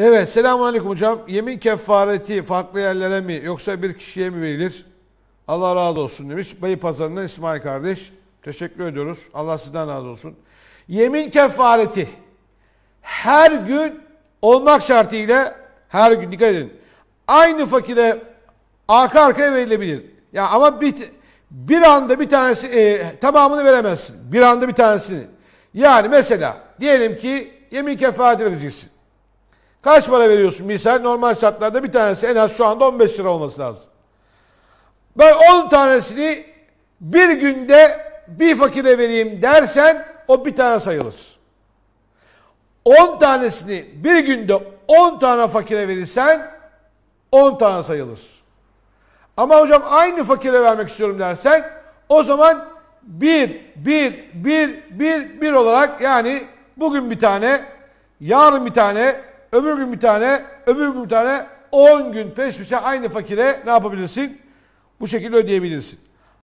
Evet selamun aleyküm hocam. Yemin kefareti farklı yerlere mi yoksa bir kişiye mi verilir? Allah razı olsun demiş. Bayı pazarından İsmail kardeş. Teşekkür ediyoruz. Allah sizden razı olsun. Yemin kefareti her gün olmak şartıyla her gün dikkat edin. Aynı fakire arka arkaya verilebilir. Ya ama bir, bir anda bir tanesi e, tamamını veremezsin. Bir anda bir tanesini. Yani mesela diyelim ki yemin kefareti vereceksin. Kaç para veriyorsun? Misal normal şartlarda bir tanesi en az şu anda 15 lira olması lazım. Ben 10 tanesini bir günde bir fakire vereyim dersen o bir tane sayılır. 10 tanesini bir günde 10 tane fakire verirsen 10 tane sayılır. Ama hocam aynı fakire vermek istiyorum dersen o zaman 1, 1, 1, 1, 1 olarak yani bugün bir tane, yarın bir tane, öbür gün bir tane, öbür gün bir tane 10 gün peş peşe aynı fakire ne yapabilirsin? Bu şekilde ödeyebilirsin.